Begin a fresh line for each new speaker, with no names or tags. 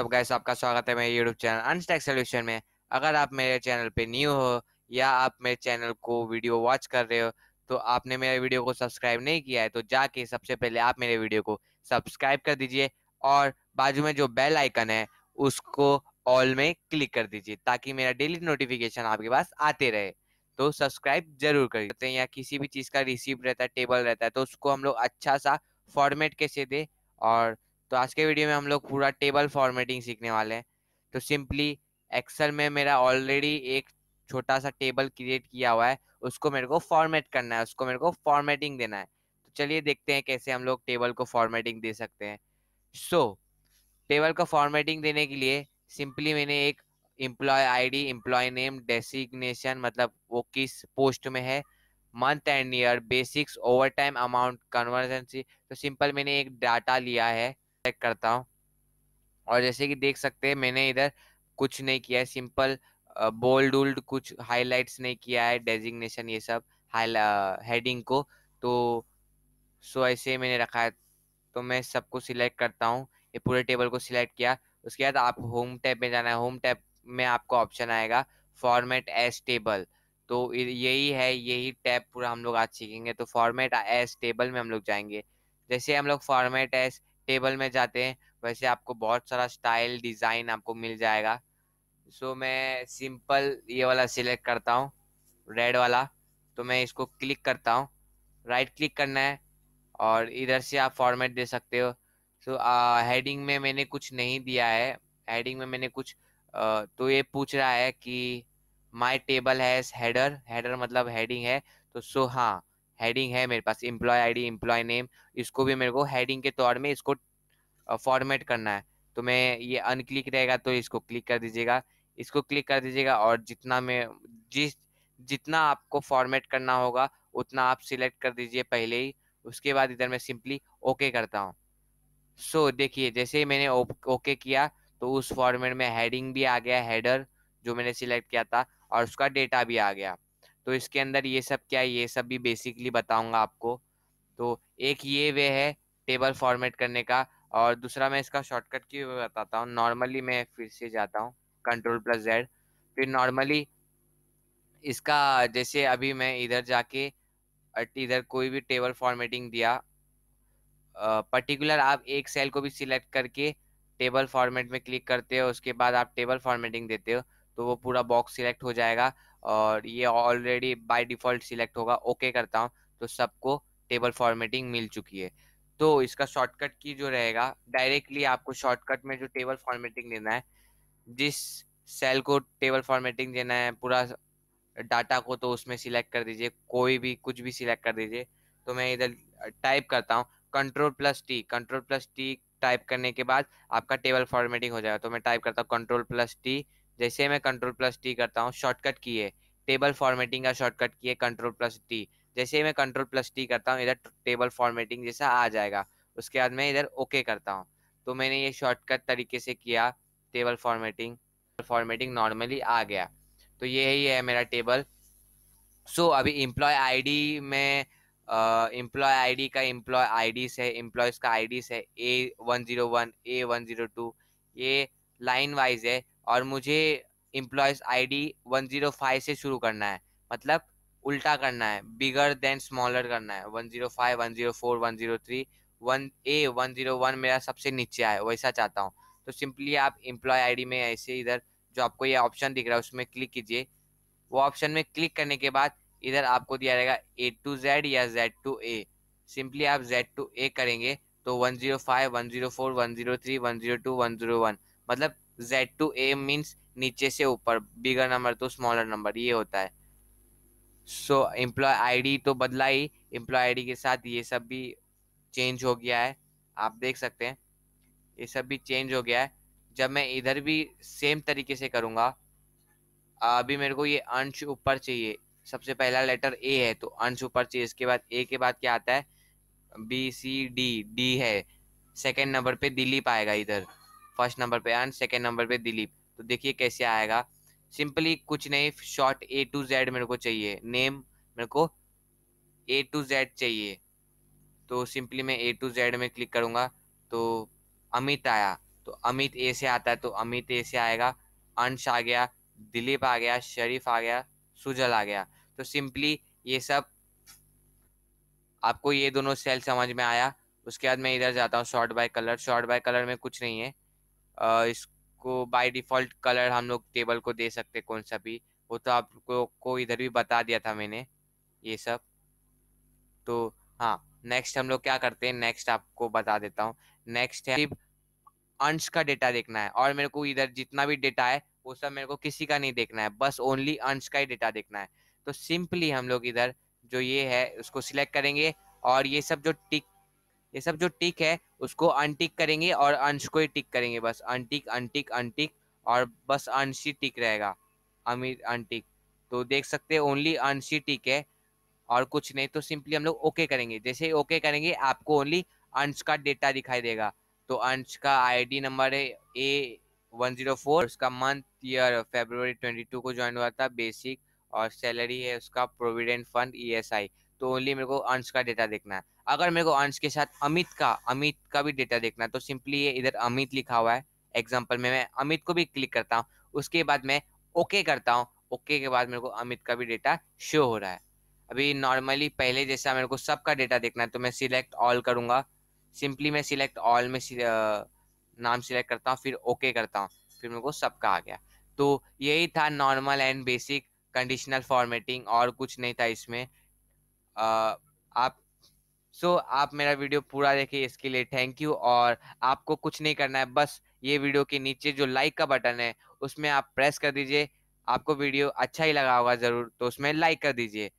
सब तो गैस आपका स्वागत है मेरे यूट्यूब चैनल अनस्टैक सोल्यूशन में अगर आप मेरे चैनल पे न्यू हो या आप मेरे चैनल को वीडियो वॉच कर रहे हो तो आपने मेरे वीडियो को सब्सक्राइब नहीं किया है तो जाके सबसे पहले आप मेरे वीडियो को सब्सक्राइब कर दीजिए और बाजू में जो बेल आइकन है उसको ऑल में क्लिक कर दीजिए ताकि मेरा डेली नोटिफिकेशन आपके पास आते रहे तो सब्सक्राइब जरूर कर देते हैं या किसी भी चीज़ का रिसीव रहता है टेबल रहता है तो उसको हम लोग अच्छा सा फॉर्मेट कैसे दे और तो आज के वीडियो में हम लोग पूरा टेबल फॉर्मेटिंग सीखने वाले हैं तो सिंपली एक्सेल में मेरा ऑलरेडी एक छोटा सा टेबल क्रिएट किया हुआ है उसको मेरे को फॉर्मेट करना है उसको मेरे को फॉर्मेटिंग देना है तो चलिए देखते हैं कैसे हम लोग टेबल को फॉर्मेटिंग दे सकते हैं सो so, टेबल को फॉर्मेटिंग देने के लिए सिंपली मैंने एक employ ID employ name designation मतलब वो किस पोस्ट में है month and year basics over time amount convergency तो सिंपल मैंने एक डाटा लिया है चेक करता हूँ और जैसे कि देख सकते हैं मैंने इधर कुछ नहीं किया है सिंपल बोल्ड उल्ड कुछ हाइलाइट्स नहीं किया है डेजिग्नेशन ये सब हेडिंग को तो सो ऐसे ही मैंने रखा है तो मैं सबको सिलेक्ट करता हूँ ये पूरे टेबल को सिलेक्ट किया उसके बाद आप होम टैब में जाना है होम टैब में आपको ऑप्शन आएगा फॉर्मेट एस टेबल तो यही है यही टैब पूरा हम लोग आज सीखेंगे तो फॉर्मेट एस टेबल में हम लोग जाएंगे जैसे हम लोग फॉर्मेट एस टेबल में जाते हैं वैसे आपको बहुत सारा स्टाइल डिज़ाइन आपको मिल जाएगा सो so, मैं सिंपल ये वाला सिलेक्ट करता हूँ रेड वाला तो मैं इसको क्लिक करता हूँ राइट क्लिक करना है और इधर से आप फॉर्मेट दे सकते हो सो so, हेडिंग में मैंने कुछ नहीं दिया है हेडिंग में मैंने कुछ आ, तो ये पूछ रहा है कि my table has header header मतलब हेडिंग है तो सो so, हाँ हेडिंग है मेरे पास एम्प्लॉय डी एम्प्लॉय नेम इसको भी मेरे को हेडिंग के तौर में इसको फॉर्मेट करना है तो मैं ये अनक्लिक रहेगा तो इसको क्लिक कर दीजिएगा इसको क्लिक कर दीजिएगा और जितना में जिस जितना आपको फॉर्मेट करना होगा उतना आप सिलेक्ट कर दीजिए पहले ही उसके बाद इधर मैं सिंपली ओके करता हूँ सो so, देखिए जैसे ही मैंने ओके किया तो उस फॉर्मेट में हेडिंग भी आ गया हेडर जो मैंने सिलेक्ट किया था और उसका डेटा भी आ गया तो इसके अंदर ये सब क्या है ये सब भी बेसिकली बताऊंगा आपको तो एक ये वे है टेबल फॉर्मेट करने का और दूसरा मैं इसका शॉर्टकट की बताता हूँ नॉर्मली मैं फिर से जाता हूँ कंट्रोल प्लस जेड फिर नॉर्मली इसका जैसे अभी मैं इधर जाके इधर कोई भी टेबल फॉर्मेटिंग दिया पर्टिकुलर आप एक सेल को भी सिलेक्ट करके टेबल फॉर्मेट में क्लिक करते हो उसके बाद आप टेबल फॉर्मेटिंग देते हो तो वो पूरा बॉक्स सिलेक्ट हो जाएगा और ये ऑलरेडी बाय डिफॉल्ट सिलेक्ट होगा ओके okay करता हूँ तो सबको टेबल फॉर्मेटिंग मिल चुकी है तो इसका शॉर्टकट की जो रहेगा डायरेक्टली आपको शॉर्टकट में जो टेबल फॉर्मेटिंग देना है जिस सेल को टेबल फॉर्मेटिंग देना है पूरा डाटा को तो उसमें सिलेक्ट कर दीजिए कोई भी कुछ भी सिलेक्ट कर दीजिए तो मैं इधर टाइप करता हूँ control plus T control plus T type करने के बाद आपका टेबल फॉर्मेटिंग हो जाएगा तो मैं टाइप करता हूँ कंट्रोल प्लस टी जैसे मैं कंट्रोल प्लस टी करता हूँ शॉर्टकट की है टेबल फॉर्मेटिंग का शॉर्टकट की है कंट्रोल प्लस टी जैसे मैं कंट्रोल प्लस टी करता हूँ इधर टेबल फॉर्मेटिंग जैसा आ जाएगा उसके बाद मैं इधर ओके करता हूँ तो मैंने ये शॉर्टकट तरीके से किया टेबल फॉर्मेटिंग फॉर्मेटिंग नॉर्मली आ गया तो ये ही है मेरा टेबल सो so, अभी एम्प्लॉय आईडी में एम्प्लॉय आईडी का एम्प्लॉय आईडीज है एम्प्लॉयज का आईडीज है A one zero one A one zero two ये लाइन वाइज है और मुझे एम्प्लॉयज जीरो फाइव से शुरू करना है मतलब उल्टा करना है बिगर देन स्मॉलर करना है one zero five one zero zero four one one three A one zero one मेरा सबसे नीचे आए वैसा चाहता हूँ तो सिंपली आप एम्प्लॉय डी में ऐसे इधर जो आपको ये ऑप्शन दिख रहा है उसमें क्लिक कीजिए वो ऑप्शन में क्लिक करने के बाद इधर आपको दिया जाएगा ए टू जेड या जेड टू ए सिंपली आप जेड टू ए करेंगे तो one zero five one zero four one zero three one zero two one zero one मतलब जेड टू ए मीन्स नीचे से ऊपर बिगर नंबर तो smaller number ये होता है सो एम्प्लॉय आई डी तो बदला ही एम्प्लॉय डी के साथ ये सब भी चेंज हो गया है आप देख सकते हैं ये सब भी चेंज हो गया है जब मैं इधर भी सेम तरीके से करूँगा अभी मेरे को ये अंश ऊपर चाहिए सबसे पहला लेटर ए है तो अंश ऊपर चाहिए इसके बाद ए के बाद क्या आता है बी सी डी डी है सेकेंड नंबर पे दिलीप आएगा इधर फर्स्ट नंबर पे एंड सेकेंड नंबर पे दिलीप तो देखिए कैसे आएगा सिंपली कुछ नहीं शॉर्ट ए टू जेड मेरे को चाहिए नेम मेरे को ए टू जेड चाहिए तो सिंपली मैं ए टू जेड में क्लिक करूँगा तो अमित आया तो अमित ए से आता है तो अमित ए से आएगा अंश आ गया दिलीप आ गया शरीफ आ गया सुजल आ गया तो सिंपली ये सब आपको ये दोनों सेल समझ में आया उसके बाद मैं इधर जाता हूँ sort by colour sort by colour में कुछ नहीं है इसको बाय डिफॉल्ट कलर हम लोग टेबल को दे सकते कौन सा भी वो तो आपको को इधर भी बता दिया था मैंने ये सब तो हाँ नेक्स्ट हम लोग क्या करते हैं नेक्स्ट आपको बता देता हूँ नेक्स्ट है अंश का डेटा देखना है और मेरे को इधर जितना भी डेटा है वो सब मेरे को किसी का नहीं देखना है बस ओनली अंश का ही डेटा देखना है तो सिंपली हम लोग इधर जो ये है उसको सिलेक्ट करेंगे और ये सब जो टिक ये सब जो टिक है उसको अनटिक करेंगे और अंश को ही टिक करेंगे बस अनटिक अनटिक अनटिक और बस अंश ही टिक रहेगा अमीर अनटिक तो देख सकते हैं ओनली अंश ही टिक है और कुछ नहीं तो सिंपली हम लोग ओके करेंगे जैसे ही ओके करेंगे आपको ओनली अंश का डेटा दिखाई देगा तो अंश का आईडी नंबर है ए वन जीरो फोर उसका month year February twenty two को ज्वाइन हुआ था बेसिक और सैलरी है उसका प्रोविडेंट फंड ईएसआई तो ओनली मेरे को अंश का डेटा देखना है अगर मेरे को अंश के साथ अमित का अमित का भी डेटा देखना तो सिंपली ये इधर अमित लिखा हुआ है एग्जाम्पल में मैं अमित को भी क्लिक करता हूँ उसके बाद मैं ओके करता हूँ ओके के बाद मेरे को अमित का भी डेटा शो हो रहा है अभी नॉर्मली पहले जैसा मेरे को सबका डेटा देखना है तो मैं सिलेक्ट ऑल करूँगा सिंपली मैं सिलेक्ट ऑल में सिले, नाम सिलेक्ट करता हूँ फिर ओके करता हूँ फिर मेरे को सबका आ गया तो यही था normal and basic conditional formatting और कुछ नहीं था इसमें आ, आप सो so, आप मेरा वीडियो पूरा देखिए इसके लिए थैंक यू और आपको कुछ नहीं करना है बस ये वीडियो के नीचे जो लाइक का बटन है उसमें आप प्रेस कर दीजिए आपको वीडियो अच्छा ही लगा होगा ज़रूर तो उसमें लाइक कर दीजिए